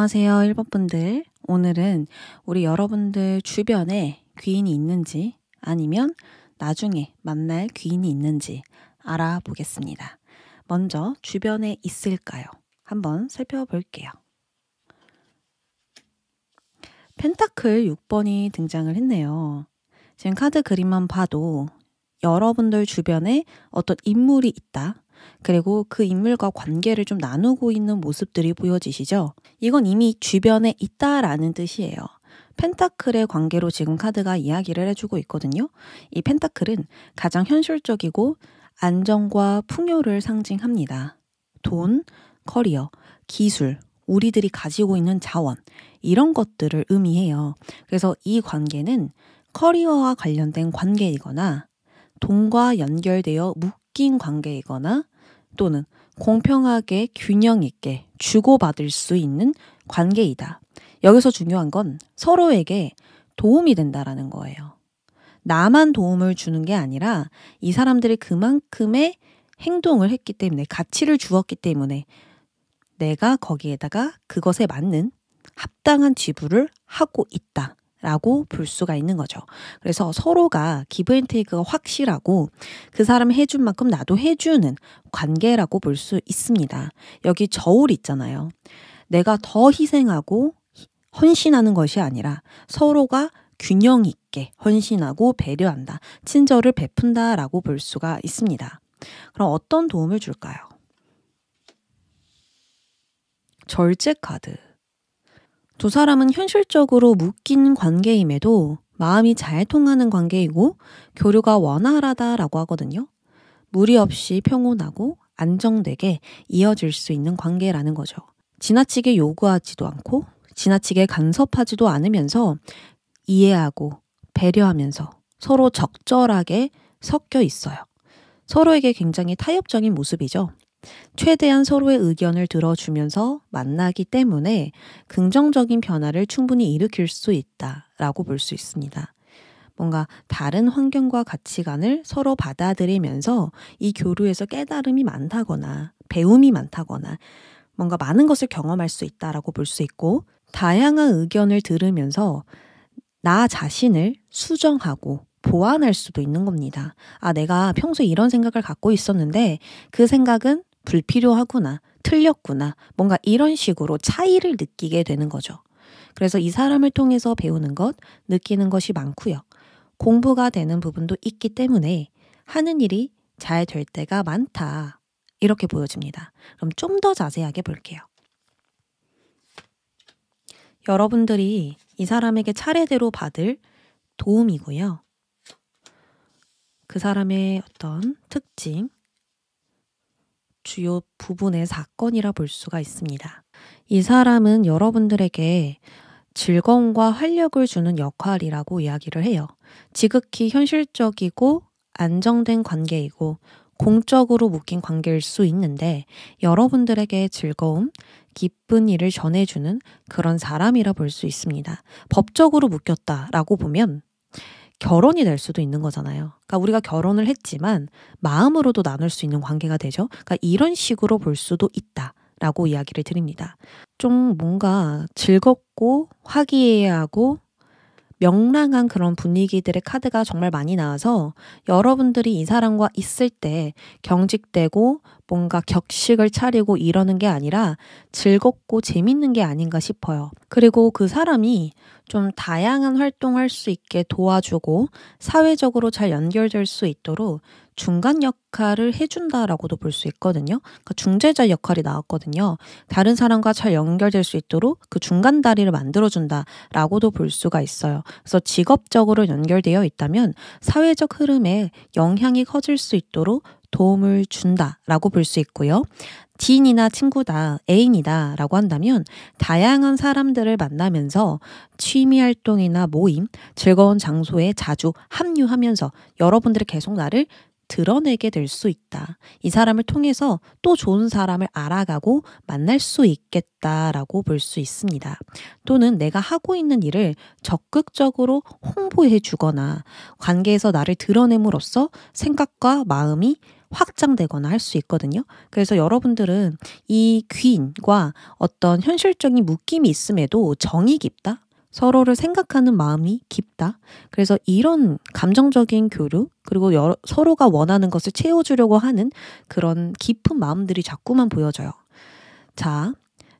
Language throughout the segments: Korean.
안녕하세요, 1번분들. 오늘은 우리 여러분들 주변에 귀인이 있는지 아니면 나중에 만날 귀인이 있는지 알아보겠습니다. 먼저 주변에 있을까요? 한번 살펴볼게요. 펜타클 6번이 등장을 했네요. 지금 카드 그림만 봐도 여러분들 주변에 어떤 인물이 있다 그리고 그 인물과 관계를 좀 나누고 있는 모습들이 보여지시죠? 이건 이미 주변에 있다라는 뜻이에요. 펜타클의 관계로 지금 카드가 이야기를 해주고 있거든요. 이 펜타클은 가장 현실적이고 안정과 풍요를 상징합니다. 돈, 커리어, 기술, 우리들이 가지고 있는 자원, 이런 것들을 의미해요. 그래서 이 관계는 커리어와 관련된 관계이거나 돈과 연결되어 묶인 관계이거나 또는 공평하게 균형 있게 주고받을 수 있는 관계이다. 여기서 중요한 건 서로에게 도움이 된다라는 거예요. 나만 도움을 주는 게 아니라 이 사람들이 그만큼의 행동을 했기 때문에 가치를 주었기 때문에 내가 거기에다가 그것에 맞는 합당한 지불을 하고 있다. 라고 볼 수가 있는 거죠. 그래서 서로가 기브 앤 테이크가 확실하고 그 사람 해 준 만큼 나도 해주는 관계라고 볼 수 있습니다. 여기 저울 있잖아요. 내가 더 희생하고 헌신하는 것이 아니라 서로가 균형 있게 헌신하고 배려한다, 친절을 베푼다 라고 볼 수가 있습니다. 그럼 어떤 도움을 줄까요? 절제 카드. 두 사람은 현실적으로 묶인 관계임에도 마음이 잘 통하는 관계이고 교류가 원활하다라고 하거든요. 무리 없이 평온하고 안정되게 이어질 수 있는 관계라는 거죠. 지나치게 요구하지도 않고 지나치게 간섭하지도 않으면서 이해하고 배려하면서 서로 적절하게 섞여 있어요. 서로에게 굉장히 타협적인 모습이죠. 최대한 서로의 의견을 들어주면서 만나기 때문에 긍정적인 변화를 충분히 일으킬 수 있다라고 볼 수 있습니다. 뭔가 다른 환경과 가치관을 서로 받아들이면서 이 교류에서 깨달음이 많다거나 배움이 많다거나 뭔가 많은 것을 경험할 수 있다라고 볼 수 있고 다양한 의견을 들으면서 나 자신을 수정하고 보완할 수도 있는 겁니다. 아, 내가 평소에 이런 생각을 갖고 있었는데 그 생각은 불필요하구나, 틀렸구나, 뭔가 이런 식으로 차이를 느끼게 되는 거죠. 그래서 이 사람을 통해서 배우는 것, 느끼는 것이 많고요. 공부가 되는 부분도 있기 때문에 하는 일이 잘 될 때가 많다. 이렇게 보여집니다. 그럼 좀 더 자세하게 볼게요. 여러분들이 이 사람에게 차례대로 받을 도움이고요. 그 사람의 어떤 특징, 주요 부분의 사건이라 볼 수가 있습니다. 이 사람은 여러분들에게 즐거움과 활력을 주는 역할이라고 이야기를 해요. 지극히 현실적이고 안정된 관계이고 공적으로 묶인 관계일 수 있는데 여러분들에게 즐거움, 기쁜 일을 전해주는 그런 사람이라 볼 수 있습니다. 법적으로 묶였다라고 보면 결혼이 될 수도 있는 거잖아요. 그러니까 우리가 결혼을 했지만 마음으로도 나눌 수 있는 관계가 되죠. 그러니까 이런 식으로 볼 수도 있다. 라고 이야기를 드립니다. 좀 뭔가 즐겁고 화기애애하고 명랑한 그런 분위기들의 카드가 정말 많이 나와서 여러분들이 이 사람과 있을 때 경직되고 뭔가 격식을 차리고 이러는 게 아니라 즐겁고 재밌는 게 아닌가 싶어요. 그리고 그 사람이 좀 다양한 활동할 수 있게 도와주고 사회적으로 잘 연결될 수 있도록 중간 역할을 해준다라고도 볼 수 있거든요. 그러니까 중재자 역할이 나왔거든요. 다른 사람과 잘 연결될 수 있도록 그 중간 다리를 만들어준다라고도 볼 수가 있어요. 그래서 직업적으로 연결되어 있다면 사회적 흐름에 영향이 커질 수 있도록 도움을 준다라고 볼 수 있고요. 지인이나 친구다, 애인이다 라고 한다면 다양한 사람들을 만나면서 취미 활동이나 모임, 즐거운 장소에 자주 합류하면서 여러분들이 계속 나를 드러내게 될 수 있다. 이 사람을 통해서 또 좋은 사람을 알아가고 만날 수 있겠다라고 볼 수 있습니다. 또는 내가 하고 있는 일을 적극적으로 홍보해 주거나 관계에서 나를 드러냄으로써 생각과 마음이 확장되거나 할 수 있거든요. 그래서 여러분들은 이 귀인과 어떤 현실적인 묶임이 있음에도 정이 깊다? 서로를 생각하는 마음이 깊다. 그래서 이런 감정적인 교류, 그리고 여러, 서로가 원하는 것을 채워주려고 하는 그런 깊은 마음들이 자꾸만 보여져요. 자,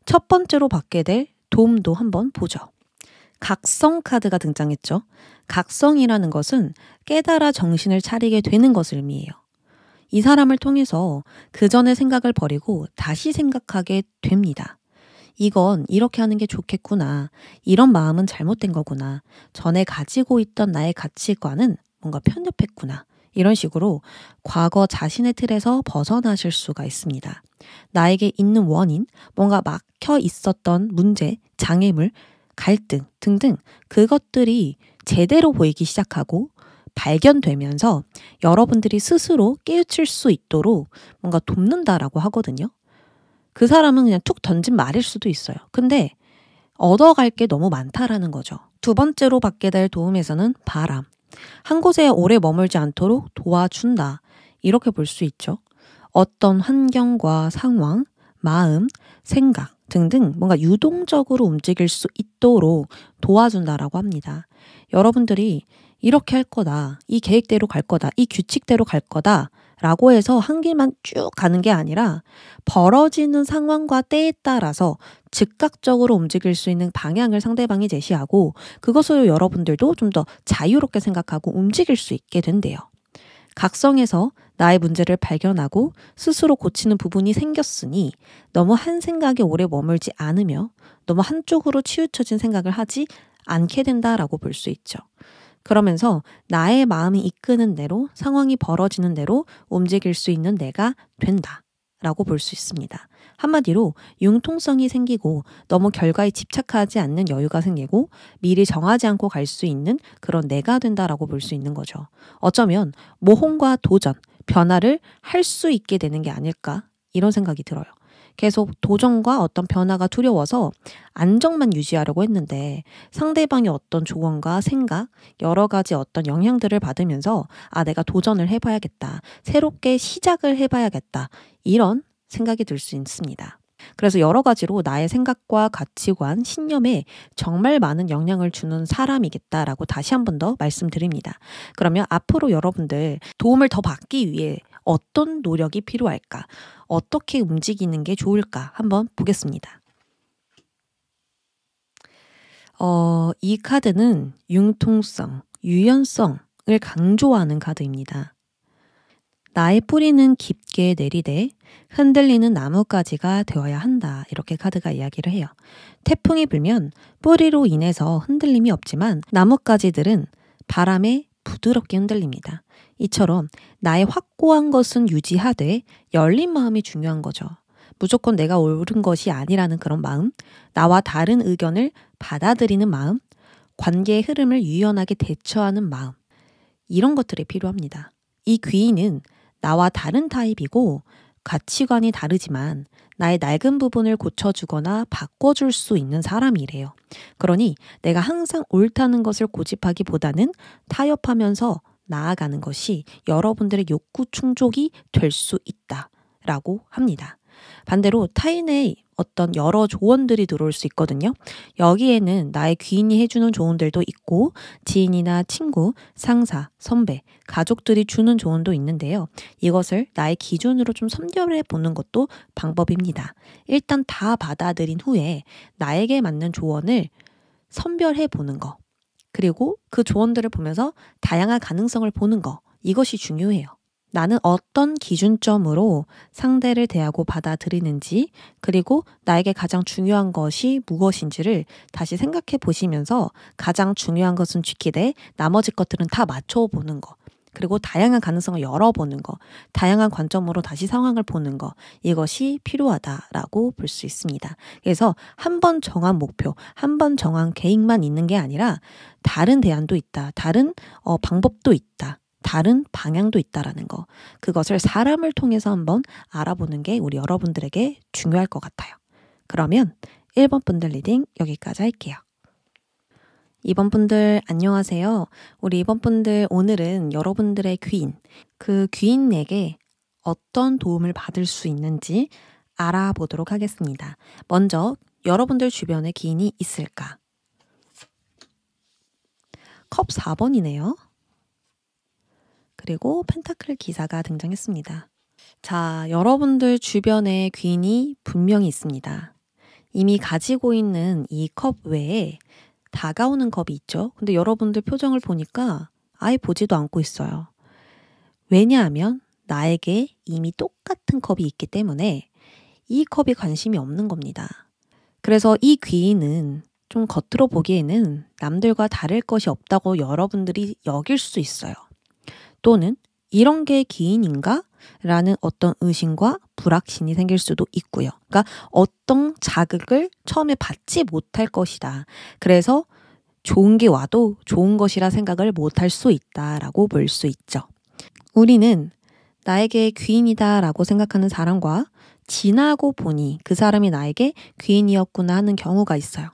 첫 번째로 받게 될 도움도 한번 보죠. 각성 카드가 등장했죠. 각성이라는 것은 깨달아 정신을 차리게 되는 것을 의미해요. 이 사람을 통해서 그전의 생각을 버리고 다시 생각하게 됩니다. 이건 이렇게 하는 게 좋겠구나. 이런 마음은 잘못된 거구나. 전에 가지고 있던 나의 가치관은 뭔가 편협했구나. 이런 식으로 과거 자신의 틀에서 벗어나실 수가 있습니다. 나에게 있는 원인, 뭔가 막혀 있었던 문제, 장애물, 갈등 등등 그것들이 제대로 보이기 시작하고 발견되면서 여러분들이 스스로 깨우칠 수 있도록 뭔가 돕는다라고 하거든요. 그 사람은 그냥 툭 던진 말일 수도 있어요. 근데 얻어갈 게 너무 많다라는 거죠. 두 번째로 받게 될 도움에서는 바람. 한 곳에 오래 머물지 않도록 도와준다. 이렇게 볼 수 있죠. 어떤 환경과 상황, 마음, 생각 등등 뭔가 유동적으로 움직일 수 있도록 도와준다라고 합니다. 여러분들이 이렇게 할 거다. 이 계획대로 갈 거다. 이 규칙대로 갈 거다. 라고 해서 한 길만 쭉 가는 게 아니라 벌어지는 상황과 때에 따라서 즉각적으로 움직일 수 있는 방향을 상대방이 제시하고 그것으로 여러분들도 좀 더 자유롭게 생각하고 움직일 수 있게 된대요. 각성해서 나의 문제를 발견하고 스스로 고치는 부분이 생겼으니 너무 한 생각에 오래 머물지 않으며 너무 한쪽으로 치우쳐진 생각을 하지 않게 된다라고 볼 수 있죠. 그러면서 나의 마음이 이끄는 대로 상황이 벌어지는 대로 움직일 수 있는 내가 된다. 라고 볼 수 있습니다. 한마디로 융통성이 생기고 너무 결과에 집착하지 않는 여유가 생기고 미리 정하지 않고 갈 수 있는 그런 내가 된다라고 볼 수 있는 거죠. 어쩌면 모험과 도전, 변화를 할 수 있게 되는 게 아닐까 이런 생각이 들어요. 계속 도전과 어떤 변화가 두려워서 안정만 유지하려고 했는데 상대방의 어떤 조언과 생각, 여러 가지 어떤 영향들을 받으면서 아, 내가 도전을 해봐야겠다. 새롭게 시작을 해봐야겠다. 이런 생각이 들 수 있습니다. 그래서 여러 가지로 나의 생각과 가치관, 신념에 정말 많은 영향을 주는 사람이겠다라고 다시 한 번 더 말씀드립니다. 그러면 앞으로 여러분들 도움을 더 받기 위해 어떤 노력이 필요할까? 어떻게 움직이는 게 좋을까? 한번 보겠습니다. 어, 이 카드는 융통성, 유연성을 강조하는 카드입니다. 나의 뿌리는 깊게 내리되 흔들리는 나뭇가지가 되어야 한다. 이렇게 카드가 이야기를 해요. 태풍이 불면 뿌리로 인해서 흔들림이 없지만 나뭇가지들은 바람에 부드럽게 흔들립니다. 이처럼 나의 확고한 것은 유지하되 열린 마음이 중요한 거죠. 무조건 내가 옳은 것이 아니라는 그런 마음, 나와 다른 의견을 받아들이는 마음, 관계의 흐름을 유연하게 대처하는 마음, 이런 것들이 필요합니다. 이 귀인은 나와 다른 타입이고 가치관이 다르지만 나의 낡은 부분을 고쳐주거나 바꿔줄 수 있는 사람이래요. 그러니 내가 항상 옳다는 것을 고집하기보다는 타협하면서 나아가는 것이 여러분들의 욕구 충족이 될 수 있다. 라고 합니다. 반대로 타인의 어떤 여러 조언들이 들어올 수 있거든요. 여기에는 나의 귀인이 해주는 조언들도 있고, 지인이나 친구, 상사, 선배, 가족들이 주는 조언도 있는데요. 이것을 나의 기준으로 좀 선별해 보는 것도 방법입니다. 일단 다 받아들인 후에 나에게 맞는 조언을 선별해 보는 거. 그리고 그 조언들을 보면서 다양한 가능성을 보는 거. 이것이 중요해요. 나는 어떤 기준점으로 상대를 대하고 받아들이는지, 그리고 나에게 가장 중요한 것이 무엇인지를 다시 생각해 보시면서 가장 중요한 것은 지키되 나머지 것들은 다 맞춰보는 것. 그리고 다양한 가능성을 열어보는 것, 다양한 관점으로 다시 상황을 보는 것, 이것이 필요하다라고 볼 수 있습니다. 그래서 한 번 정한 목표, 한 번 정한 계획만 있는 게 아니라 다른 대안도 있다, 다른 어, 방법도 있다. 다른 방향도 있다라는 거. 그것을 사람을 통해서 한번 알아보는 게 우리 여러분들에게 중요할 것 같아요. 그러면 1번 분들 리딩 여기까지 할게요. 2번 분들 안녕하세요. 우리 2번 분들 오늘은 여러분들의 귀인, 그 귀인에게 어떤 도움을 받을 수 있는지 알아보도록 하겠습니다. 먼저 여러분들 주변에 귀인이 있을까? 컵 4번이네요. 그리고 펜타클 기사가 등장했습니다. 자, 여러분들 주변에 귀인이 분명히 있습니다. 이미 가지고 있는 이 컵 외에 다가오는 컵이 있죠. 근데 여러분들 표정을 보니까 아예 보지도 않고 있어요. 왜냐하면 나에게 이미 똑같은 컵이 있기 때문에 이 컵이 관심이 없는 겁니다. 그래서 이 귀인은 좀 겉으로 보기에는 남들과 다를 것이 없다고 여러분들이 여길 수 있어요. 또는 이런 게 기인인가? 라는 어떤 의심과 불확신이 생길 수도 있고요. 그러니까 어떤 자극을 처음에 받지 못할 것이다. 그래서 좋은 게 와도 좋은 것이라 생각을 못할 수 있다라고 볼 수 있죠. 우리는 나에게 귀인이다라고 생각하는 사람과 지나고 보니 그 사람이 나에게 귀인이었구나 하는 경우가 있어요.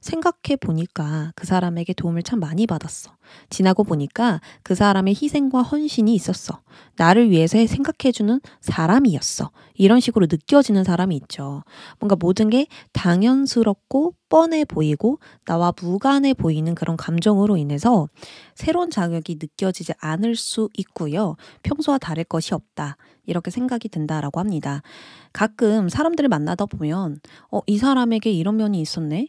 생각해 보니까 그 사람에게 도움을 참 많이 받았어. 지나고 보니까 그 사람의 희생과 헌신이 있었어. 나를 위해서 생각해주는 사람이었어. 이런 식으로 느껴지는 사람이 있죠. 뭔가 모든 게 당연스럽고 뻔해 보이고 나와 무관해 보이는 그런 감정으로 인해서 새로운 자격이 느껴지지 않을 수 있고요. 평소와 다를 것이 없다. 이렇게 생각이 든다라고 합니다. 가끔 사람들을 만나다 보면, 어, 이 사람에게 이런 면이 있었네?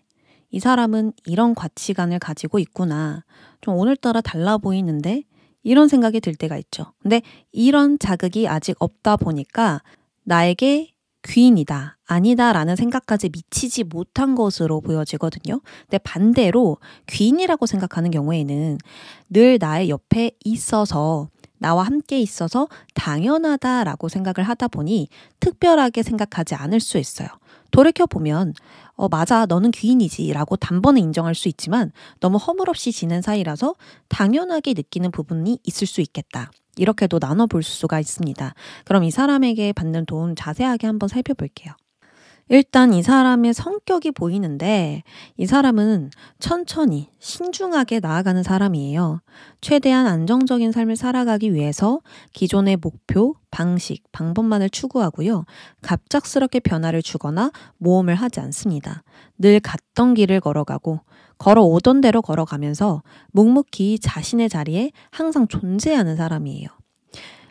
이 사람은 이런 가치관을 가지고 있구나. 좀 오늘따라 달라 보이는데? 이런 생각이 들 때가 있죠. 근데 이런 자극이 아직 없다 보니까 나에게 귀인이다, 아니다라는 생각까지 미치지 못한 것으로 보여지거든요. 근데 반대로 귀인이라고 생각하는 경우에는 늘 나의 옆에 있어서 나와 함께 있어서 당연하다라고 생각을 하다 보니 특별하게 생각하지 않을 수 있어요. 돌이켜보면 어, 맞아, 너는 귀인이지 라고 단번에 인정할 수 있지만 너무 허물없이 지낸 사이라서 당연하게 느끼는 부분이 있을 수 있겠다. 이렇게도 나눠볼 수가 있습니다. 그럼 이 사람에게 받는 도움 자세하게 한번 살펴볼게요. 일단 이 사람의 성격이 보이는데 이 사람은 천천히 신중하게 나아가는 사람이에요. 최대한 안정적인 삶을 살아가기 위해서 기존의 목표, 방식, 방법만을 추구하고요. 갑작스럽게 변화를 주거나 모험을 하지 않습니다. 늘 갔던 길을 걸어가고 걸어오던 대로 걸어가면서 묵묵히 자신의 자리에 항상 존재하는 사람이에요.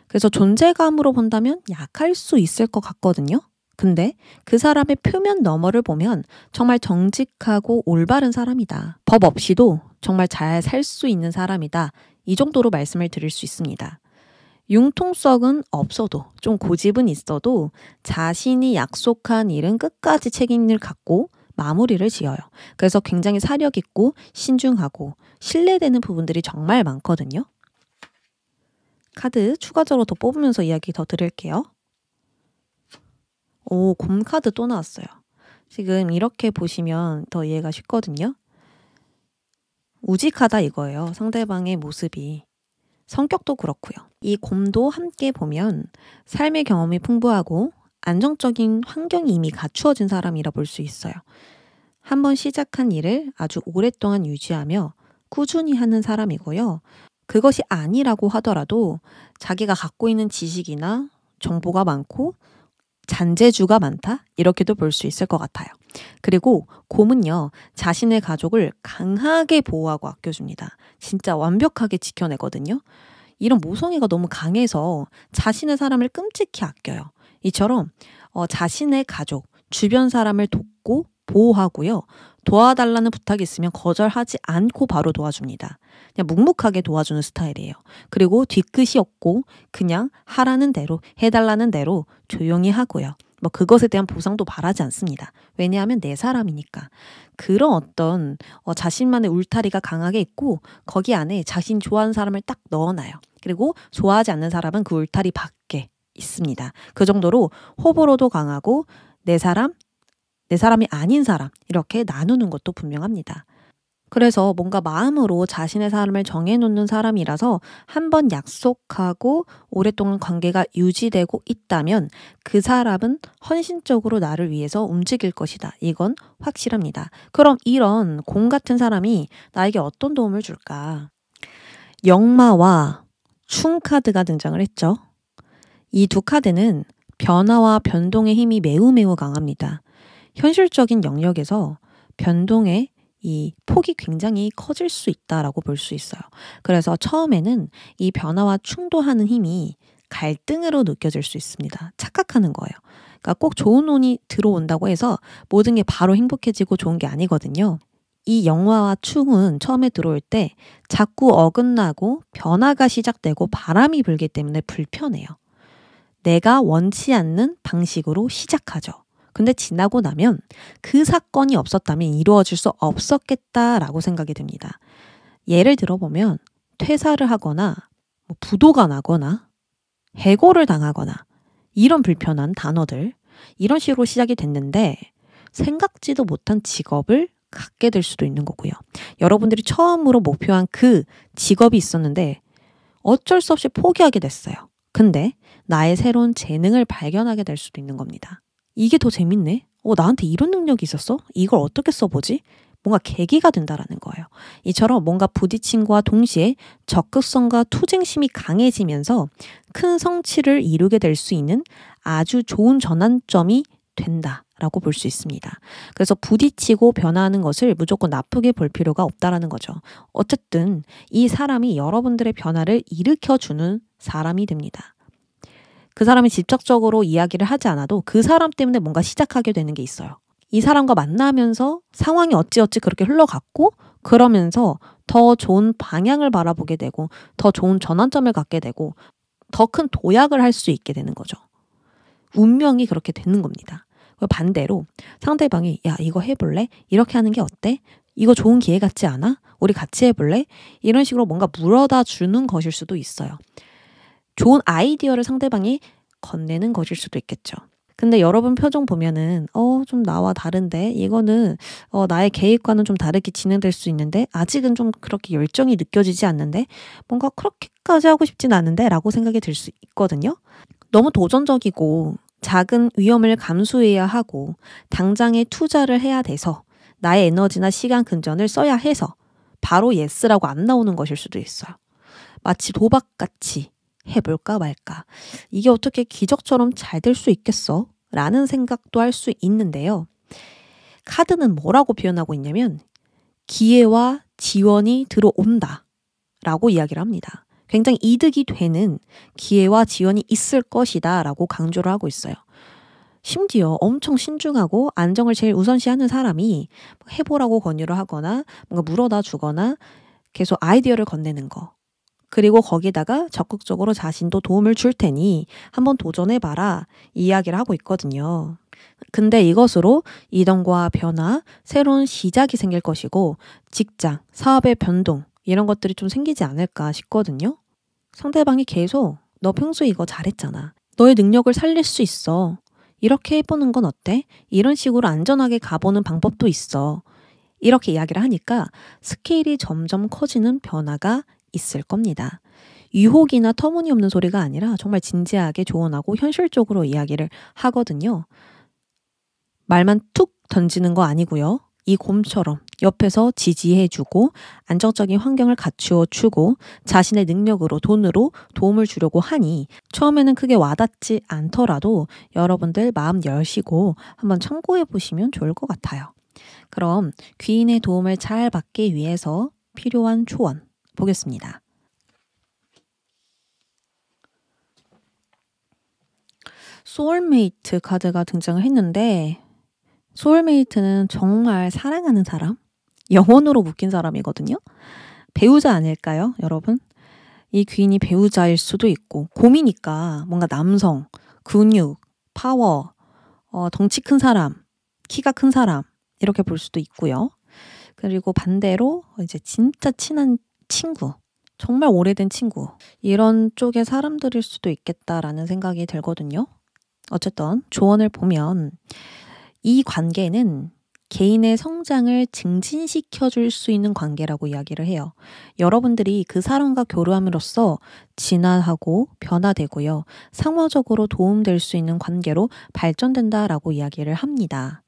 그래서 존재감으로 본다면 약할 수 있을 것 같거든요. 근데 그 사람의 표면 너머를 보면 정말 정직하고 올바른 사람이다. 법 없이도 정말 잘 살 수 있는 사람이다. 이 정도로 말씀을 드릴 수 있습니다. 융통성은 없어도 좀 고집은 있어도 자신이 약속한 일은 끝까지 책임을 갖고 마무리를 지어요. 그래서 굉장히 사력 있고 신중하고 신뢰되는 부분들이 정말 많거든요. 카드 추가적으로 더 뽑으면서 이야기 더 드릴게요. 오, 곰카드 또 나왔어요. 지금 이렇게 보시면 더 이해가 쉽거든요. 우직하다 이거예요. 상대방의 모습이. 성격도 그렇고요. 이 곰도 함께 보면 삶의 경험이 풍부하고 안정적인 환경이 이미 갖추어진 사람이라 볼 수 있어요. 한번 시작한 일을 아주 오랫동안 유지하며 꾸준히 하는 사람이고요. 그것이 아니라고 하더라도 자기가 갖고 있는 지식이나 정보가 많고 잔재주가 많다 이렇게도 볼 수 있을 것 같아요. 그리고 곰은요 자신의 가족을 강하게 보호하고 아껴줍니다. 진짜 완벽하게 지켜내거든요. 이런 모성애가 너무 강해서 자신의 사람을 끔찍히 아껴요. 이처럼 어, 자신의 가족, 주변 사람을 돕고 보호하고요. 도와달라는 부탁이 있으면 거절하지 않고 바로 도와줍니다. 그냥 묵묵하게 도와주는 스타일이에요. 그리고 뒤끝이 없고 그냥 하라는 대로 해달라는 대로 조용히 하고요. 뭐 그것에 대한 보상도 바라지 않습니다. 왜냐하면 내 사람이니까. 그런 어떤 어, 자신만의 울타리가 강하게 있고 거기 안에 자신 좋아하는 사람을 딱 넣어놔요. 그리고 좋아하지 않는 사람은 그 울타리 밖에 있습니다. 그 정도로 호불호도 강하고 내 사람, 내 사람이 아닌 사람 이렇게 나누는 것도 분명합니다. 그래서 뭔가 마음으로 자신의 삶을 정해놓는 사람이라서 한 번 약속하고 오랫동안 관계가 유지되고 있다면 그 사람은 헌신적으로 나를 위해서 움직일 것이다. 이건 확실합니다. 그럼 이런 공 같은 사람이 나에게 어떤 도움을 줄까? 역마와 충 카드가 등장을 했죠. 이 두 카드는 변화와 변동의 힘이 매우 매우 강합니다. 현실적인 영역에서 변동의 이 폭이 굉장히 커질 수 있다라고 볼 수 있어요. 그래서 처음에는 이 변화와 충돌하는 힘이 갈등으로 느껴질 수 있습니다. 착각하는 거예요. 그러니까 꼭 좋은 운이 들어온다고 해서 모든 게 바로 행복해지고 좋은 게 아니거든요. 이 영화와 춤은 처음에 들어올 때 자꾸 어긋나고 변화가 시작되고 바람이 불기 때문에 불편해요. 내가 원치 않는 방식으로 시작하죠. 근데 지나고 나면 그 사건이 없었다면 이루어질 수 없었겠다라고 생각이 듭니다. 예를 들어보면 퇴사를 하거나 뭐 부도가 나거나 해고를 당하거나 이런 불편한 단어들 이런 식으로 시작이 됐는데 생각지도 못한 직업을 갖게 될 수도 있는 거고요. 여러분들이 처음으로 목표한 그 직업이 있었는데 어쩔 수 없이 포기하게 됐어요. 근데 나의 새로운 재능을 발견하게 될 수도 있는 겁니다. 이게 더 재밌네. 어, 나한테 이런 능력이 있었어? 이걸 어떻게 써보지? 뭔가 계기가 된다라는 거예요. 이처럼 뭔가 부딪힘과 동시에 적극성과 투쟁심이 강해지면서 큰 성취를 이루게 될 수 있는 아주 좋은 전환점이 된다. 라고 볼 수 있습니다. 그래서 부딪히고 변화하는 것을 무조건 나쁘게 볼 필요가 없다라는 거죠. 어쨌든 이 사람이 여러분들의 변화를 일으켜주는 사람이 됩니다. 그 사람이 직접적으로 이야기를 하지 않아도 그 사람 때문에 뭔가 시작하게 되는 게 있어요. 이 사람과 만나면서 상황이 어찌어찌 그렇게 흘러갔고 그러면서 더 좋은 방향을 바라보게 되고 더 좋은 전환점을 갖게 되고 더 큰 도약을 할 수 있게 되는 거죠. 운명이 그렇게 되는 겁니다. 반대로 상대방이 야 이거 해볼래? 이렇게 하는 게 어때? 이거 좋은 기회 같지 않아? 우리 같이 해볼래? 이런 식으로 뭔가 물어다 주는 것일 수도 있어요. 좋은 아이디어를 상대방이 건네는 것일 수도 있겠죠. 근데 여러분 표정 보면은 어 좀 나와 다른데 이거는 어 나의 계획과는 좀 다르게 진행될 수 있는데 아직은 좀 그렇게 열정이 느껴지지 않는데 뭔가 그렇게까지 하고 싶진 않은데라고 생각이 들 수 있거든요. 너무 도전적이고 작은 위험을 감수해야 하고 당장에 투자를 해야 돼서 나의 에너지나 시간 근전을 써야 해서 바로 예스라고 안 나오는 것일 수도 있어요. 마치 도박같이 해볼까 말까. 이게 어떻게 기적처럼 잘 될 수 있겠어? 라는 생각도 할 수 있는데요. 카드는 뭐라고 표현하고 있냐면 기회와 지원이 들어온다 라고 이야기를 합니다. 굉장히 이득이 되는 기회와 지원이 있을 것이다 라고 강조를 하고 있어요. 심지어 엄청 신중하고 안정을 제일 우선시하는 사람이 뭐 해보라고 권유를 하거나 뭔가 물어다 주거나 계속 아이디어를 건네는 거 그리고 거기다가 적극적으로 자신도 도움을 줄 테니 한번 도전해봐라 이야기를 하고 있거든요. 근데 이것으로 이동과 변화, 새로운 시작이 생길 것이고 직장, 사업의 변동 이런 것들이 좀 생기지 않을까 싶거든요. 상대방이 계속 너 평소에 이거 잘했잖아. 너의 능력을 살릴 수 있어. 이렇게 해보는 건 어때? 이런 식으로 안전하게 가보는 방법도 있어. 이렇게 이야기를 하니까 스케일이 점점 커지는 변화가 있을 겁니다. 유혹이나 터무니없는 소리가 아니라 정말 진지하게 조언하고 현실적으로 이야기를 하거든요. 말만 툭 던지는 거 아니고요. 이 곰처럼 옆에서 지지해주고 안정적인 환경을 갖추어 주고 자신의 능력으로 돈으로 도움을 주려고 하니 처음에는 크게 와닿지 않더라도 여러분들 마음 열시고 한번 참고해 보시면 좋을 것 같아요. 그럼 귀인의 도움을 잘 받기 위해서 필요한 조언 보겠습니다. 소울메이트 카드가 등장을 했는데 소울메이트는 정말 사랑하는 사람, 영혼으로 묶인 사람이거든요. 배우자 아닐까요, 여러분? 이 귀인이 배우자일 수도 있고 고미니까 뭔가 남성, 근육, 파워, 어, 덩치 큰 사람, 키가 큰 사람 이렇게 볼 수도 있고요. 그리고 반대로 이제 진짜 친한 친구, 정말 오래된 친구, 이런 쪽의 사람들일 수도 있겠다라는 생각이 들거든요. 어쨌든 조언을 보면 이 관계는 개인의 성장을 증진시켜 줄 수 있는 관계라고 이야기를 해요. 여러분들이 그 사람과 교류함으로써 진화하고 변화되고요. 상호적으로 도움될 수 있는 관계로 발전된다라고 이야기를 합니다.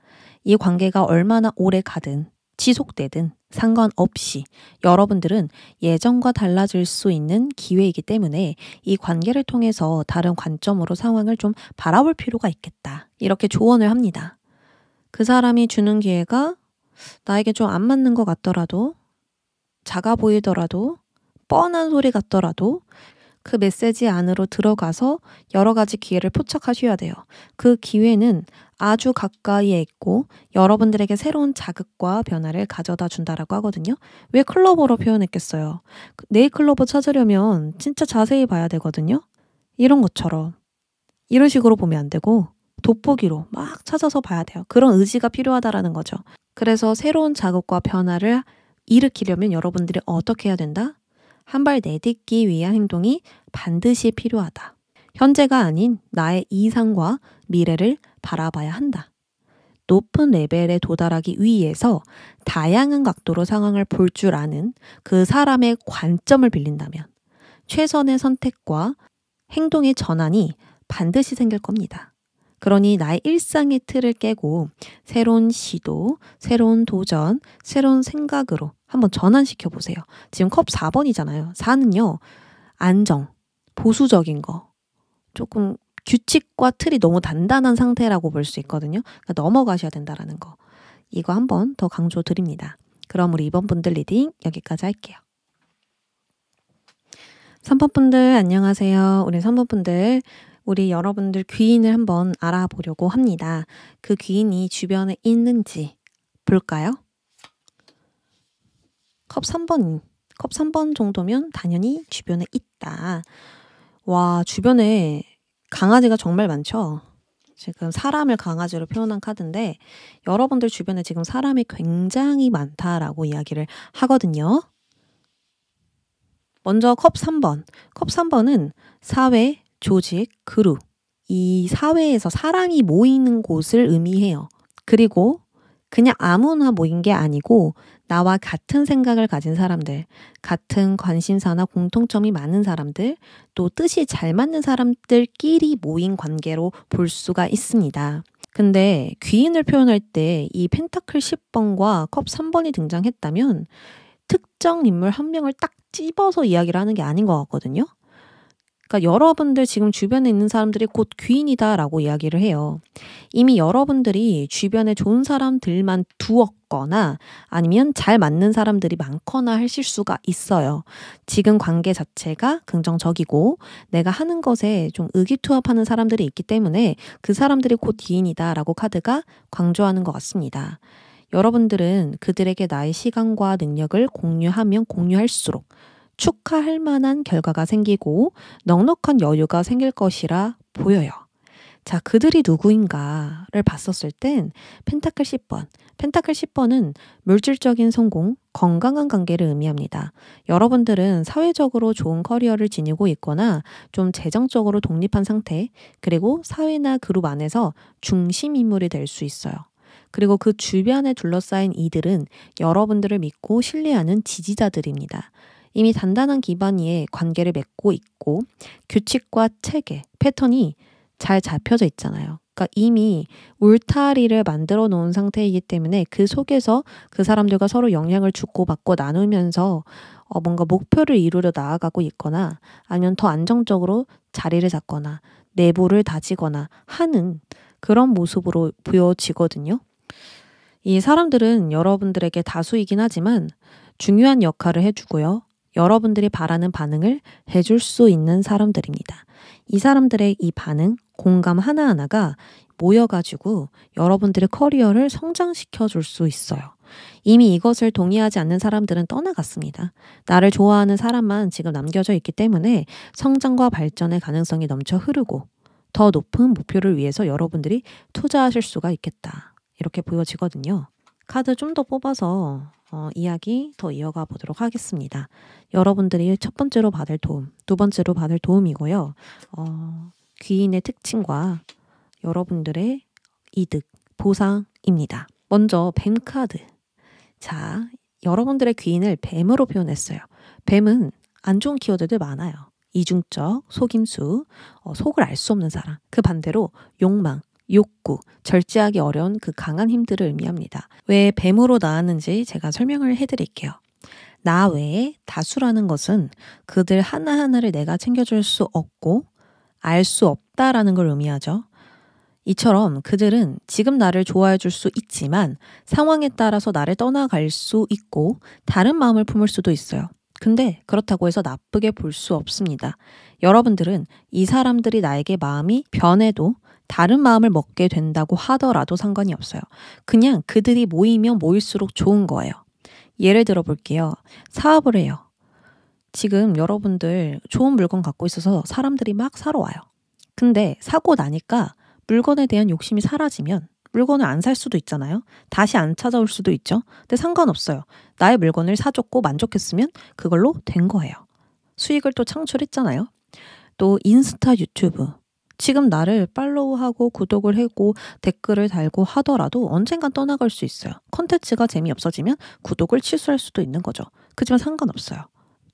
이 관계가 얼마나 오래 가든 지속되든 상관없이 여러분들은 예전과 달라질 수 있는 기회이기 때문에 이 관계를 통해서 다른 관점으로 상황을 좀 바라볼 필요가 있겠다. 이렇게 조언을 합니다. 그 사람이 주는 기회가 나에게 좀 안 맞는 것 같더라도 작아 보이더라도 뻔한 소리 같더라도 그 메시지 안으로 들어가서 여러 가지 기회를 포착하셔야 돼요. 그 기회는 아주 가까이에 있고 여러분들에게 새로운 자극과 변화를 가져다 준다라고 하거든요. 왜 클로버로 표현했겠어요? 네이클로버 그, 찾으려면 진짜 자세히 봐야 되거든요. 이런 것처럼 이런 식으로 보면 안 되고 돋보기로 막 찾아서 봐야 돼요. 그런 의지가 필요하다라는 거죠. 그래서 새로운 자극과 변화를 일으키려면 여러분들이 어떻게 해야 된다? 한 발 내딛기 위한 행동이 반드시 필요하다. 현재가 아닌 나의 이상과 미래를 바라봐야 한다. 높은 레벨에 도달하기 위해서 다양한 각도로 상황을 볼 줄 아는 그 사람의 관점을 빌린다면 최선의 선택과 행동의 전환이 반드시 생길 겁니다. 그러니 나의 일상의 틀을 깨고 새로운 시도, 새로운 도전, 새로운 생각으로 한번 전환시켜 보세요. 지금 컵 4번이잖아요. 4는요, 안정, 보수적인 거, 조금 규칙과 틀이 너무 단단한 상태라고 볼 수 있거든요. 그러니까 넘어가셔야 된다라는 거. 이거 한 번 더 강조 드립니다. 그럼 우리 2번 분들 리딩 여기까지 할게요. 3번 분들 안녕하세요. 우리 3번 분들 우리 여러분들 귀인을 한 번 알아보려고 합니다. 그 귀인이 주변에 있는지 볼까요? 컵 3번, 컵 3번 정도면 당연히 주변에 있다. 와, 주변에 강아지가 정말 많죠. 지금 사람을 강아지로 표현한 카드인데 여러분들 주변에 지금 사람이 굉장히 많다라고 이야기를 하거든요. 먼저 컵 3번. 컵 3번은 사회, 조직, 그룹. 이 사회에서 사랑이 모이는 곳을 의미해요. 그리고 그냥 아무나 모인 게 아니고 나와 같은 생각을 가진 사람들, 같은 관심사나 공통점이 많은 사람들, 또 뜻이 잘 맞는 사람들끼리 모인 관계로 볼 수가 있습니다. 근데 귀인을 표현할 때 이 펜타클 10번과 컵 3번이 등장했다면 특정 인물 한 명을 딱 찝어서 이야기를 하는 게 아닌 것 같거든요. 그러니까 여러분들 지금 주변에 있는 사람들이 곧 귀인이다라고 이야기를 해요. 이미 여러분들이 주변에 좋은 사람들만 두었거나 아니면 잘 맞는 사람들이 많거나 하 실수가 있어요. 지금 관계 자체가 긍정적이고 내가 하는 것에 좀 의기투합하는 사람들이 있기 때문에 그 사람들이 곧 귀인이다라고 카드가 강조하는 것 같습니다. 여러분들은 그들에게 나의 시간과 능력을 공유하면 공유할수록 축하할 만한 결과가 생기고 넉넉한 여유가 생길 것이라 보여요. 자, 그들이 누구인가를 봤었을 땐 펜타클 10번. 펜타클 10번은 물질적인 성공, 건강한 관계를 의미합니다. 여러분들은 사회적으로 좋은 커리어를 지니고 있거나 좀 재정적으로 독립한 상태, 그리고 사회나 그룹 안에서 중심 인물이 될 수 있어요. 그리고 그 주변에 둘러싸인 이들은 여러분들을 믿고 신뢰하는 지지자들입니다. 이미 단단한 기반 위에 관계를 맺고 있고 규칙과 체계, 패턴이 잘 잡혀져 있잖아요. 그러니까 이미 울타리를 만들어 놓은 상태이기 때문에 그 속에서 그 사람들과 서로 영향을 주고받고 나누면서 어 뭔가 목표를 이루려 나아가고 있거나 아니면 더 안정적으로 자리를 잡거나 내부를 다지거나 하는 그런 모습으로 보여지거든요. 이 사람들은 여러분들에게 다수이긴 하지만 중요한 역할을 해주고요. 여러분들이 바라는 반응을 해줄 수 있는 사람들입니다. 이 사람들의 이 반응, 공감 하나하나가 모여가지고 여러분들의 커리어를 성장시켜 줄 수 있어요. 이미 이것을 동의하지 않는 사람들은 떠나갔습니다. 나를 좋아하는 사람만 지금 남겨져 있기 때문에 성장과 발전의 가능성이 넘쳐 흐르고 더 높은 목표를 위해서 여러분들이 투자하실 수가 있겠다. 이렇게 보여지거든요. 카드 좀 더 뽑아서 어, 이야기 더 이어가 보도록 하겠습니다. 여러분들이 첫 번째로 받을 도움, 두 번째로 받을 도움이고요. 어, 귀인의 특징과 여러분들의 이득, 보상입니다. 먼저 뱀 카드. 자, 여러분들의 귀인을 뱀으로 표현했어요. 뱀은 안 좋은 키워드들 많아요. 이중적, 속임수, 어, 속을 알 수 없는 사람. 그 반대로 욕망, 욕구, 절제하기 어려운 그 강한 힘들을 의미합니다. 왜 뱀으로 나왔는지 제가 설명을 해드릴게요. 나 외에 다수라는 것은 그들 하나하나를 내가 챙겨줄 수 없고 알 수 없다라는 걸 의미하죠. 이처럼 그들은 지금 나를 좋아해 줄 수 있지만 상황에 따라서 나를 떠나갈 수 있고 다른 마음을 품을 수도 있어요. 근데 그렇다고 해서 나쁘게 볼 수 없습니다. 여러분들은 이 사람들이 나에게 마음이 변해도 다른 마음을 먹게 된다고 하더라도 상관이 없어요. 그냥 그들이 모이면 모일수록 좋은 거예요. 예를 들어 볼게요. 사업을 해요. 지금 여러분들 좋은 물건 갖고 있어서 사람들이 막 사러 와요. 근데 사고 나니까 물건에 대한 욕심이 사라지면 물건을 안 살 수도 있잖아요. 다시 안 찾아올 수도 있죠. 근데 상관없어요. 나의 물건을 사줬고 만족했으면 그걸로 된 거예요. 수익을 또 창출했잖아요. 또 인스타 유튜브 지금 나를 팔로우하고 구독을 하고 댓글을 달고 하더라도 언젠간 떠나갈 수 있어요. 컨텐츠가 재미없어지면 구독을 취소할 수도 있는 거죠. 그지만 상관없어요.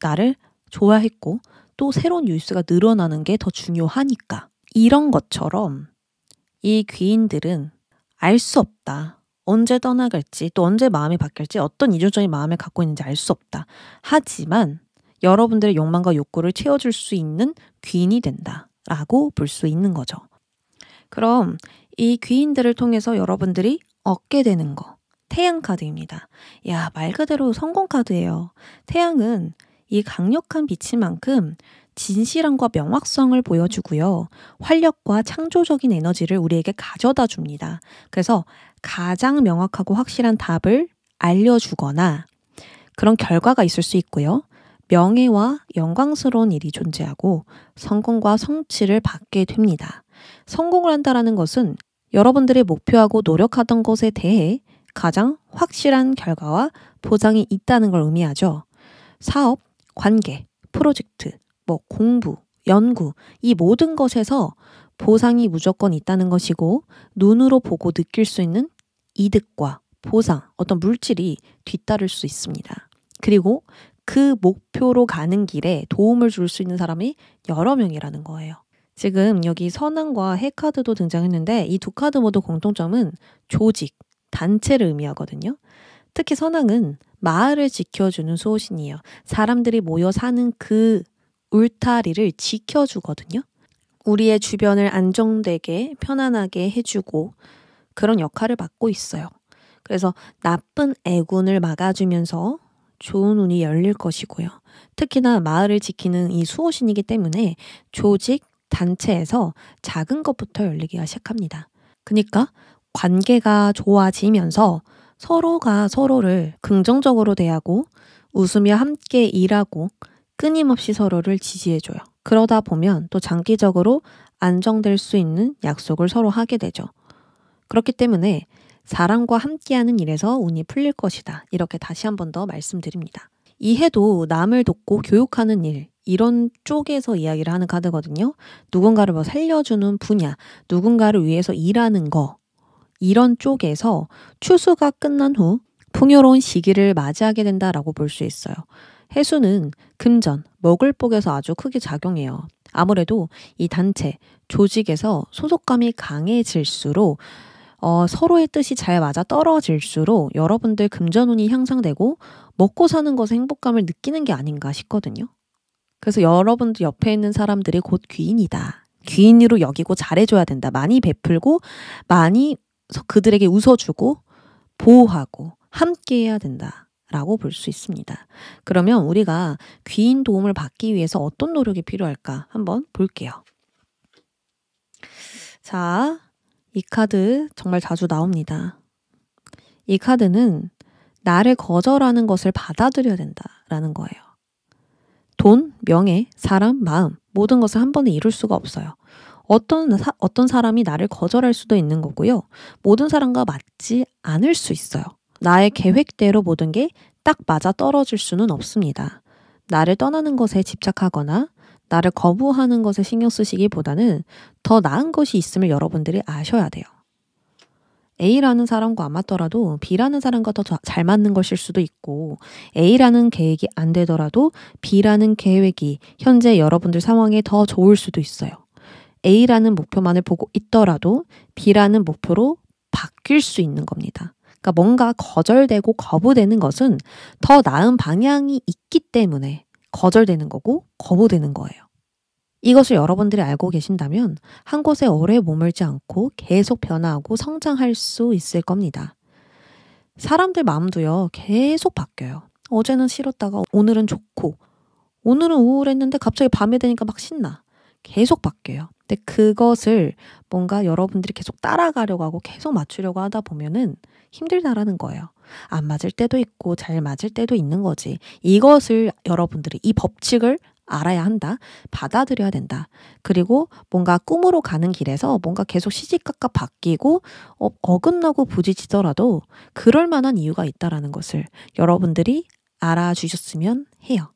나를 좋아했고 또 새로운 뉴스가 늘어나는 게 더 중요하니까. 이런 것처럼 이 귀인들은 알 수 없다. 언제 떠나갈지 또 언제 마음이 바뀔지 어떤 이중적인 마음을 갖고 있는지 알 수 없다. 하지만 여러분들의 욕망과 욕구를 채워줄 수 있는 귀인이 된다. 라고 볼 수 있는 거죠. 그럼 이 귀인들을 통해서 여러분들이 얻게 되는 거. 태양 카드입니다. 야, 말 그대로 성공 카드예요. 태양은 이 강력한 빛인만큼 진실함과 명확성을 보여주고요. 활력과 창조적인 에너지를 우리에게 가져다 줍니다. 그래서 가장 명확하고 확실한 답을 알려주거나 그런 결과가 있을 수 있고요. 명예와 영광스러운 일이 존재하고 성공과 성취를 받게 됩니다. 성공을 한다라는 것은 여러분들의 목표하고 노력하던 것에 대해 가장 확실한 결과와 보장이 있다는 걸 의미하죠. 사업, 관계, 프로젝트, 뭐 공부, 연구, 이 모든 것에서 보상이 무조건 있다는 것이고 눈으로 보고 느낄 수 있는 이득과 보상, 어떤 물질이 뒤따를 수 있습니다. 그리고 그 목표로 가는 길에 도움을 줄 수 있는 사람이 여러 명이라는 거예요. 지금 여기 선왕과 해카드도 등장했는데 이 두 카드 모두 공통점은 조직, 단체를 의미하거든요. 특히 선왕은 마을을 지켜주는 수호신이에요. 사람들이 모여 사는 그 울타리를 지켜주거든요. 우리의 주변을 안정되게 편안하게 해주고 그런 역할을 맡고 있어요. 그래서 나쁜 애군을 막아주면서 좋은 운이 열릴 것이고요. 특히나 마을을 지키는 이 수호신이기 때문에 조직, 단체에서 작은 것부터 열리기가 시작합니다. 그러니까 관계가 좋아지면서 서로가 서로를 긍정적으로 대하고 웃으며 함께 일하고 끊임없이 서로를 지지해줘요. 그러다 보면 또 장기적으로 안정될 수 있는 약속을 서로 하게 되죠. 그렇기 때문에 사랑과 함께하는 일에서 운이 풀릴 것이다. 이렇게 다시 한 번 더 말씀드립니다. 이해도 남을 돕고 교육하는 일, 이런 쪽에서 이야기를 하는 카드거든요. 누군가를 뭐 살려주는 분야, 누군가를 위해서 일하는 거, 이런 쪽에서 추수가 끝난 후 풍요로운 시기를 맞이하게 된다라고 볼 수 있어요. 해수는 금전, 먹을 복에서 아주 크게 작용해요. 아무래도 이 단체, 조직에서 소속감이 강해질수록 어, 서로의 뜻이 잘 맞아 떨어질수록 여러분들 금전운이 향상되고 먹고 사는 것에 행복감을 느끼는 게 아닌가 싶거든요. 그래서 여러분들 옆에 있는 사람들이 곧 귀인이다. 귀인으로 여기고 잘해줘야 된다. 많이 베풀고 많이 그들에게 웃어주고 보호하고 함께 해야 된다. 라고 볼 수 있습니다. 그러면 우리가 귀인 도움을 받기 위해서 어떤 노력이 필요할까 한번 볼게요. 자, 이 카드 정말 자주 나옵니다. 이 카드는 나를 거절하는 것을 받아들여야 된다라는 거예요. 돈, 명예, 사람, 마음, 모든 것을 한 번에 이룰 수가 없어요. 어떤, 사, 어떤 사람이 나를 거절할 수도 있는 거고요. 모든 사람과 맞지 않을 수 있어요. 나의 계획대로 모든 게 딱 맞아 떨어질 수는 없습니다. 나를 떠나는 것에 집착하거나 나를 거부하는 것에 신경 쓰시기보다는 더 나은 것이 있음을 여러분들이 아셔야 돼요. A라는 사람과 안 맞더라도 B라는 사람과 더 잘 맞는 것일 수도 있고 A라는 계획이 안 되더라도 B라는 계획이 현재 여러분들 상황에 더 좋을 수도 있어요. A라는 목표만을 보고 있더라도 B라는 목표로 바뀔 수 있는 겁니다. 그러니까 뭔가 거절되고 거부되는 것은 더 나은 방향이 있기 때문에 거절되는 거고 거부되는 거예요. 이것을 여러분들이 알고 계신다면 한 곳에 오래 머물지 않고 계속 변화하고 성장할 수 있을 겁니다. 사람들 마음도요, 계속 바뀌어요. 어제는 싫었다가 오늘은 좋고, 오늘은 우울했는데 갑자기 밤에 되니까 막 신나. 계속 바뀌어요. 근데 그것을 뭔가 여러분들이 계속 따라가려고 하고 계속 맞추려고 하다 보면은 힘들다라는 거예요. 안 맞을 때도 있고 잘 맞을 때도 있는 거지. 이것을 여러분들이 이 법칙을 알아야 한다. 받아들여야 된다. 그리고 뭔가 꿈으로 가는 길에서 뭔가 계속 시집각각 바뀌고 어, 긋나고 부딪히더라도 그럴 만한 이유가 있다라는 것을 여러분들이 알아주셨으면 해요.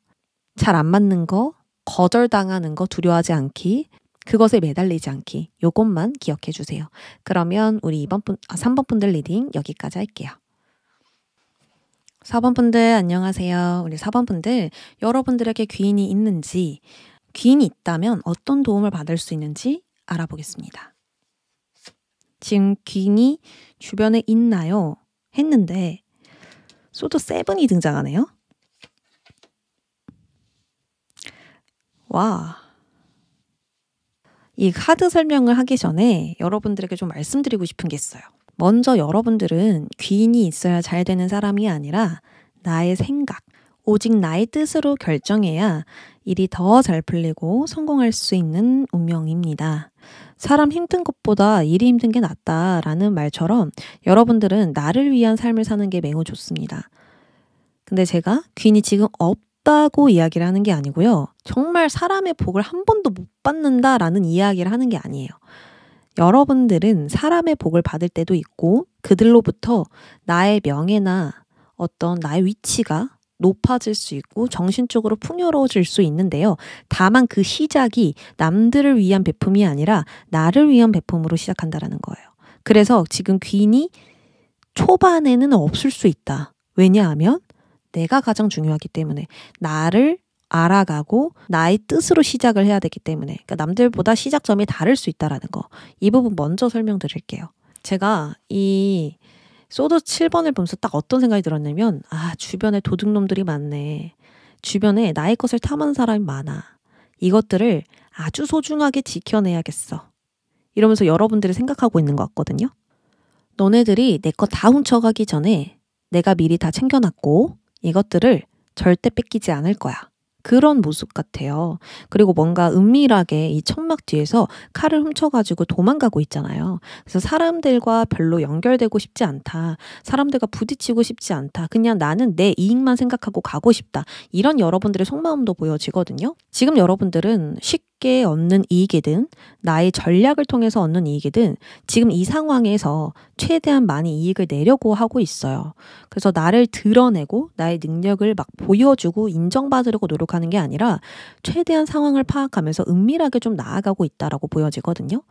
잘 안 맞는 거, 거절당하는 거 두려워하지 않기, 그것에 매달리지 않기. 요것만 기억해 주세요. 그러면 우리 2번 분, 아, 3번 분들 리딩 여기까지 할게요. 4번 분들 안녕하세요. 우리 4번 분들 여러분들에게 귀인이 있는지, 귀인이 있다면 어떤 도움을 받을 수 있는지 알아보겠습니다. 지금 귀인이 주변에 있나요? 했는데 소드 세븐이 등장하네요. 와. 이 카드 설명을 하기 전에 여러분들에게 좀 말씀드리고 싶은 게 있어요. 먼저 여러분들은 귀인이 있어야 잘 되는 사람이 아니라 나의 생각, 오직 나의 뜻으로 결정해야 일이 더 잘 풀리고 성공할 수 있는 운명입니다. 사람 힘든 것보다 일이 힘든 게 낫다라는 말처럼 여러분들은 나를 위한 삶을 사는 게 매우 좋습니다. 근데 제가 귀인이 지금 업 없다고 이야기를 하는 게 아니고요. 정말 사람의 복을 한 번도 못 받는다라는 이야기를 하는 게 아니에요. 여러분들은 사람의 복을 받을 때도 있고 그들로부터 나의 명예나 어떤 나의 위치가 높아질 수 있고 정신적으로 풍요로워질 수 있는데요. 다만 그 시작이 남들을 위한 배품이 아니라 나를 위한 배품으로 시작한다라는 거예요. 그래서 지금 귀인이 초반에는 없을 수 있다. 왜냐하면 내가 가장 중요하기 때문에 나를 알아가고 나의 뜻으로 시작을 해야 되기 때문에 그러니까 남들보다 시작점이 다를 수 있다라는 거 이 부분 먼저 설명드릴게요. 제가 이 소드 7번을 보면서 딱 어떤 생각이 들었냐면 아 주변에 도둑놈들이 많네 주변에 나의 것을 탐한 사람이 많아 이것들을 아주 소중하게 지켜내야겠어 이러면서 여러분들이 생각하고 있는 것 같거든요 너네들이 내 것 다 훔쳐가기 전에 내가 미리 다 챙겨놨고 이것들을 절대 뺏기지 않을 거야. 그런 모습 같아요. 그리고 뭔가 은밀하게 이 천막 뒤에서 칼을 훔쳐가지고 도망가고 있잖아요. 그래서 사람들과 별로 연결되고 싶지 않다. 사람들과 부딪히고 싶지 않다. 그냥 나는 내 이익만 생각하고 가고 싶다. 이런 여러분들의 속마음도 보여지거든요. 지금 여러분들은 쉽게 쉽게 얻는 이익이든 나의 전략을 통해서 얻는 이익이든 지금 이 상황에서 최대한 많이 이익을 내려고 하고 있어요. 그래서 나를 드러내고 나의 능력을 막 보여주고 인정받으려고 노력하는 게 아니라 최대한 상황을 파악하면서 은밀하게 좀 나아가고 있다라고 보여지거든요.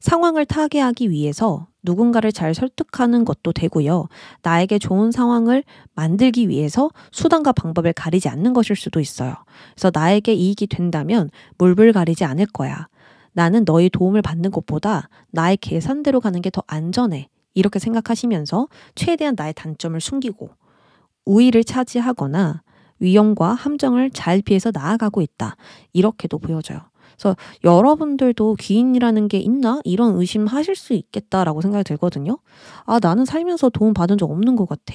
상황을 타개하기 위해서 누군가를 잘 설득하는 것도 되고요. 나에게 좋은 상황을 만들기 위해서 수단과 방법을 가리지 않는 것일 수도 있어요. 그래서 나에게 이익이 된다면 물불 가리지 않을 거야. 나는 너의 도움을 받는 것보다 나의 계산대로 가는 게 더 안전해. 이렇게 생각하시면서 최대한 나의 단점을 숨기고 우위를 차지하거나 위험과 함정을 잘 피해서 나아가고 있다. 이렇게도 보여져요. 그래서 여러분들도 귀인이라는 게 있나? 이런 의심 하실 수 있겠다라고 생각이 들거든요. 아, 나는 살면서 도움 받은 적 없는 것 같아.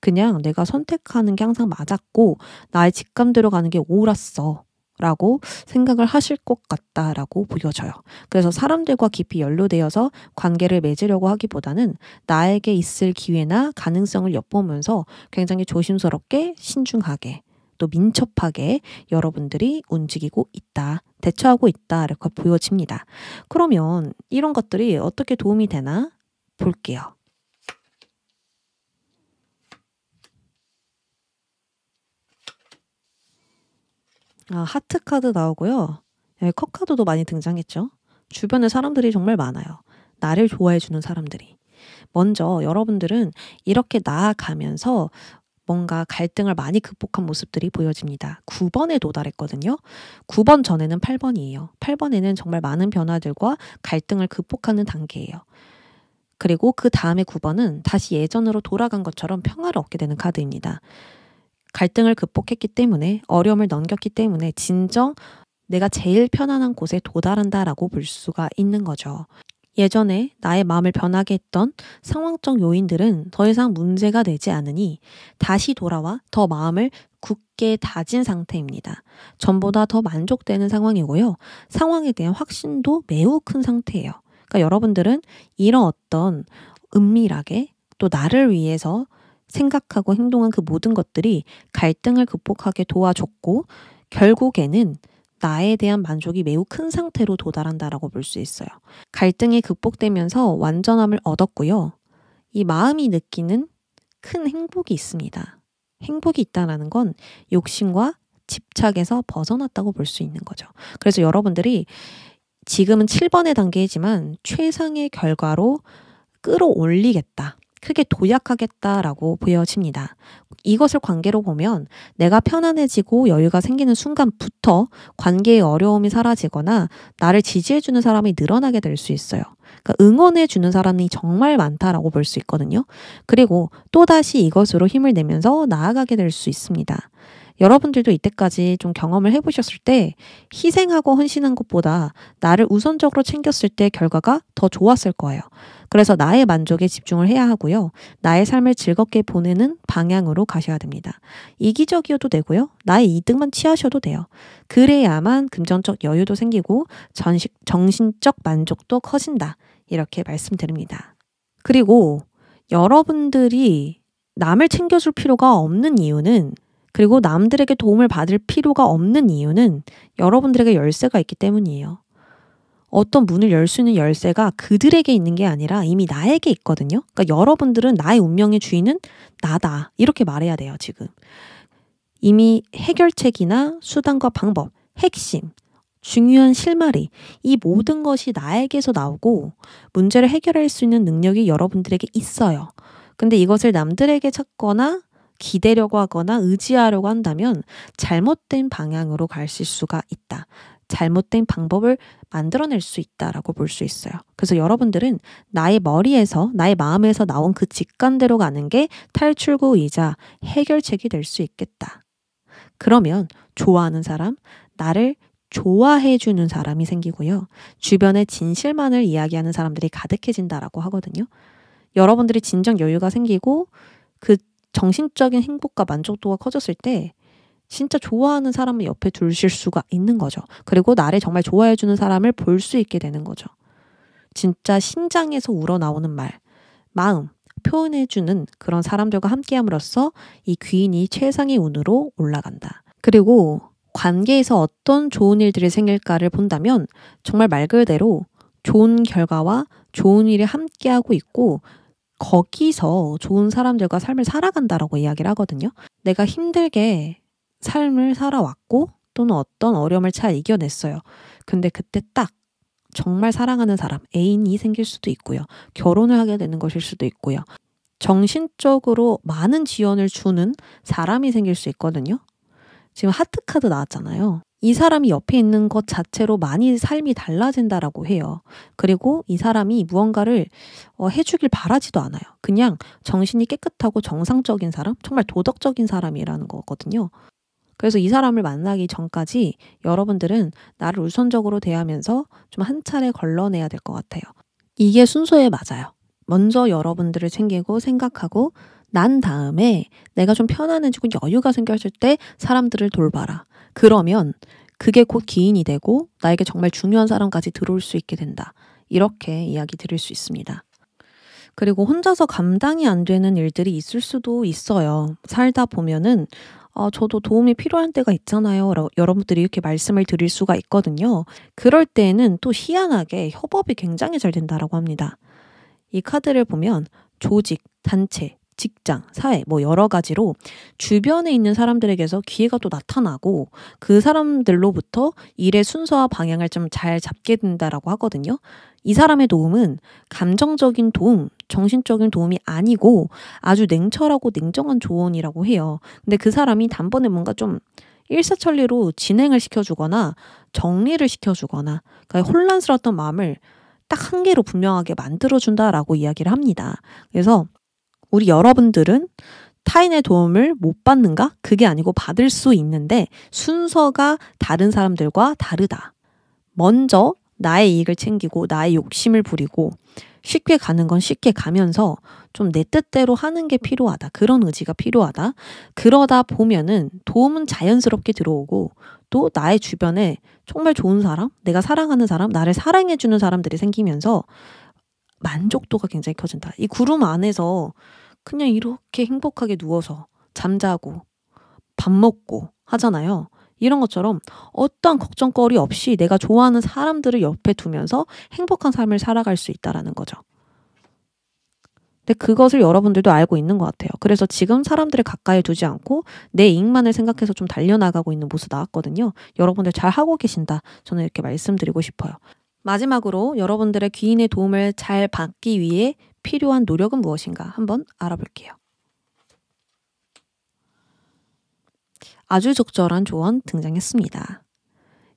그냥 내가 선택하는 게 항상 맞았고, 나의 직감대로 가는 게 옳았어. 라고 생각을 하실 것 같다라고 보여져요. 그래서 사람들과 깊이 연루되어서 관계를 맺으려고 하기보다는 나에게 있을 기회나 가능성을 엿보면서 굉장히 조심스럽게 신중하게 또 민첩하게 여러분들이 움직이고 있다, 대처하고 있다, 이렇게 보여집니다. 그러면 이런 것들이 어떻게 도움이 되나 볼게요. 아, 하트 카드 나오고요. 예, 컵 카드도 많이 등장했죠. 주변에 사람들이 정말 많아요. 나를 좋아해주는 사람들이. 먼저 여러분들은 이렇게 나아가면서 뭔가 갈등을 많이 극복한 모습들이 보여집니다. 9번에 도달했거든요. 9번 전에는 8번이에요. 8번에는 정말 많은 변화들과 갈등을 극복하는 단계예요. 그리고 그 다음에 9번은 다시 예전으로 돌아간 것처럼 평화를 얻게 되는 카드입니다. 갈등을 극복했기 때문에 어려움을 넘겼기 때문에 진정 내가 제일 편안한 곳에 도달한다라고 볼 수가 있는 거죠. 예전에 나의 마음을 변하게 했던 상황적 요인들은 더 이상 문제가 되지 않으니 다시 돌아와 더 마음을 굳게 다진 상태입니다. 전보다 더 만족되는 상황이고요. 상황에 대한 확신도 매우 큰 상태예요. 그러니까 여러분들은 이런 어떤 은밀하게 또 나를 위해서 생각하고 행동한 그 모든 것들이 갈등을 극복하게 도와줬고 결국에는 나에 대한 만족이 매우 큰 상태로 도달한다라고 볼 수 있어요. 갈등이 극복되면서 완전함을 얻었고요. 이 마음이 느끼는 큰 행복이 있습니다. 행복이 있다라는 건 욕심과 집착에서 벗어났다고 볼 수 있는 거죠. 그래서 여러분들이 지금은 7번의 단계이지만 최상의 결과로 끌어올리겠다. 크게 도약하겠다라고 보여집니다. 이것을 관계로 보면 내가 편안해지고 여유가 생기는 순간부터 관계의 어려움이 사라지거나 나를 지지해주는 사람이 늘어나게 될 수 있어요. 그러니까 응원해주는 사람이 정말 많다라고 볼 수 있거든요. 그리고 또다시 이것으로 힘을 내면서 나아가게 될 수 있습니다. 여러분들도 이때까지 좀 경험을 해보셨을 때 희생하고 헌신한 것보다 나를 우선적으로 챙겼을 때 결과가 더 좋았을 거예요. 그래서 나의 만족에 집중을 해야 하고요. 나의 삶을 즐겁게 보내는 방향으로 가셔야 됩니다. 이기적이어도 되고요. 나의 이득만 취하셔도 돼요. 그래야만 금전적 여유도 생기고 전시, 정신적 만족도 커진다. 이렇게 말씀드립니다. 그리고 여러분들이 남을 챙겨줄 필요가 없는 이유는 그리고 남들에게 도움을 받을 필요가 없는 이유는 여러분들에게 열쇠가 있기 때문이에요. 어떤 문을 열 수 있는 열쇠가 그들에게 있는 게 아니라 이미 나에게 있거든요. 그러니까 여러분들은 나의 운명의 주인은 나다. 이렇게 말해야 돼요, 지금. 이미 해결책이나 수단과 방법, 핵심, 중요한 실마리, 이 모든 것이 나에게서 나오고 문제를 해결할 수 있는 능력이 여러분들에게 있어요. 근데 이것을 남들에게 찾거나 기대려고 하거나 의지하려고 한다면 잘못된 방향으로 갈 수가 있다. 잘못된 방법을 만들어낼 수 있다라고 볼 수 있어요. 그래서 여러분들은 나의 머리에서, 나의 마음에서 나온 그 직관대로 가는 게 탈출구이자 해결책이 될 수 있겠다. 그러면 좋아하는 사람, 나를 좋아해주는 사람이 생기고요. 주변에 진실만을 이야기하는 사람들이 가득해진다라고 하거든요. 여러분들이 진정 여유가 생기고 그 정신적인 행복과 만족도가 커졌을 때 진짜 좋아하는 사람을 옆에 두실 수가 있는 거죠. 그리고 나를 정말 좋아해주는 사람을 볼 수 있게 되는 거죠. 진짜 심장에서 우러나오는 말, 마음, 표현해주는 그런 사람들과 함께함으로써 이 귀인이 최상의 운으로 올라간다. 그리고 관계에서 어떤 좋은 일들이 생길까를 본다면 정말 말 그대로 좋은 결과와 좋은 일에 함께하고 있고 거기서 좋은 사람들과 삶을 살아간다라고 이야기를 하거든요. 내가 힘들게 삶을 살아왔고 또는 어떤 어려움을 잘 이겨냈어요. 근데 그때 딱 정말 사랑하는 사람, 애인이 생길 수도 있고요. 결혼을 하게 되는 것일 수도 있고요. 정신적으로 많은 지원을 주는 사람이 생길 수 있거든요. 지금 하트카드 나왔잖아요. 이 사람이 옆에 있는 것 자체로 많이 삶이 달라진다라고 해요. 그리고 이 사람이 무언가를 어, 해주길 바라지도 않아요. 그냥 정신이 깨끗하고 정상적인 사람, 정말 도덕적인 사람이라는 거거든요. 그래서 이 사람을 만나기 전까지 여러분들은 나를 우선적으로 대하면서 좀 한 차례 걸러내야 될 것 같아요. 이게 순서에 맞아요. 먼저 여러분들을 챙기고 생각하고 난 다음에 내가 좀 편안해지고 여유가 생겼을 때 사람들을 돌봐라. 그러면 그게 곧 기인이 되고 나에게 정말 중요한 사람까지 들어올 수 있게 된다. 이렇게 이야기 드릴 수 있습니다. 그리고 혼자서 감당이 안 되는 일들이 있을 수도 있어요. 살다 보면은 아, 저도 도움이 필요한 때가 있잖아요. 여러분들이 이렇게 말씀을 드릴 수가 있거든요. 그럴 때에는 또 희한하게 협업이 굉장히 잘 된다라고 합니다. 이 카드를 보면 조직, 단체, 직장, 사회, 뭐 여러 가지로 주변에 있는 사람들에게서 기회가 또 나타나고 그 사람들로부터 일의 순서와 방향을 좀 잘 잡게 된다라고 하거든요. 이 사람의 도움은 감정적인 도움, 정신적인 도움이 아니고 아주 냉철하고 냉정한 조언이라고 해요. 근데 그 사람이 단번에 뭔가 좀 일사천리로 진행을 시켜주거나 정리를 시켜주거나 그러니까 혼란스러웠던 마음을 딱 한 개로 분명하게 만들어준다라고 이야기를 합니다. 그래서 우리 여러분들은 타인의 도움을 못 받는가? 그게 아니고 받을 수 있는데 순서가 다른 사람들과 다르다. 먼저 나의 이익을 챙기고 나의 욕심을 부리고 쉽게 가는 건 쉽게 가면서 좀 내 뜻대로 하는 게 필요하다. 그런 의지가 필요하다. 그러다 보면은 도움은 자연스럽게 들어오고 또 나의 주변에 정말 좋은 사람, 내가 사랑하는 사람, 나를 사랑해주는 사람들이 생기면서 만족도가 굉장히 커진다. 이 구름 안에서 그냥 이렇게 행복하게 누워서 잠자고 밥 먹고 하잖아요. 이런 것처럼 어떠한 걱정거리 없이 내가 좋아하는 사람들을 옆에 두면서 행복한 삶을 살아갈 수 있다라는 거죠. 근데 그것을 여러분들도 알고 있는 것 같아요. 그래서 지금 사람들을 가까이 두지 않고 내 이익만을 생각해서 좀 달려나가고 있는 모습 나왔거든요. 여러분들 잘 하고 계신다. 저는 이렇게 말씀드리고 싶어요. 마지막으로 여러분들의 귀인의 도움을 잘 받기 위해 필요한 노력은 무엇인가 한번 알아볼게요. 아주 적절한 조언 등장했습니다.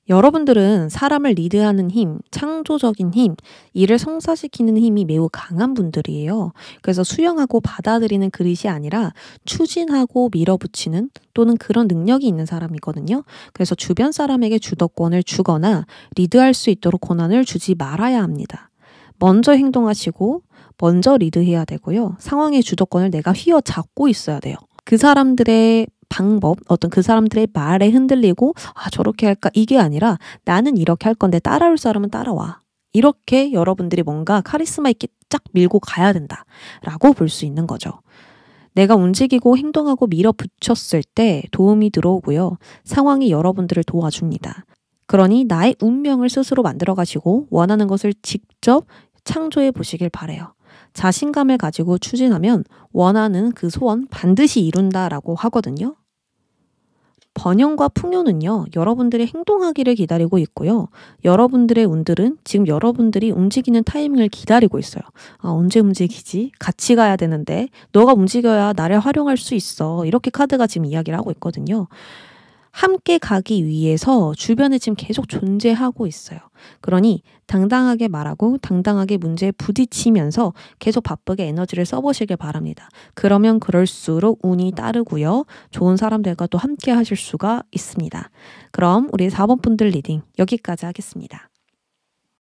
여러분들은 사람을 리드하는 힘, 창조적인 힘, 일을 성사시키는 힘이 매우 강한 분들이에요. 그래서 수용하고 받아들이는 그릇이 아니라 추진하고 밀어붙이는 또는 그런 능력이 있는 사람이거든요. 그래서 주변 사람에게 주도권을 주거나 리드할 수 있도록 권한을 주지 말아야 합니다. 먼저 행동하시고 먼저 리드해야 되고요. 상황의 주도권을 내가 휘어잡고 있어야 돼요. 그 사람들의 방법, 어떤 그 사람들의 말에 흔들리고, 아, 저렇게 할까? 이게 아니라 나는 이렇게 할 건데 따라올 사람은 따라와. 이렇게 여러분들이 뭔가 카리스마 있게 쫙 밀고 가야 된다. 라고 볼 수 있는 거죠. 내가 움직이고 행동하고 밀어붙였을 때 도움이 들어오고요. 상황이 여러분들을 도와줍니다. 그러니 나의 운명을 스스로 만들어 가시고 원하는 것을 직접 창조해 보시길 바래요. 자신감을 가지고 추진하면 원하는 그 소원 반드시 이룬다라고 하거든요. 번영과 풍요는요, 여러분들의 행동하기를 기다리고 있고요. 여러분들의 운들은 지금 여러분들이 움직이는 타이밍을 기다리고 있어요. 아, 언제 움직이지? 같이 가야 되는데, 너가 움직여야 나를 활용할 수 있어. 이렇게 카드가 지금 이야기를 하고 있거든요. 함께 가기 위해서 주변에 지금 계속 존재하고 있어요. 그러니 당당하게 말하고 당당하게 문제에 부딪히면서 계속 바쁘게 에너지를 써보시길 바랍니다. 그러면 그럴수록 운이 따르고요. 좋은 사람들과 또 함께 하실 수가 있습니다. 그럼 우리 4번 분들 리딩 여기까지 하겠습니다.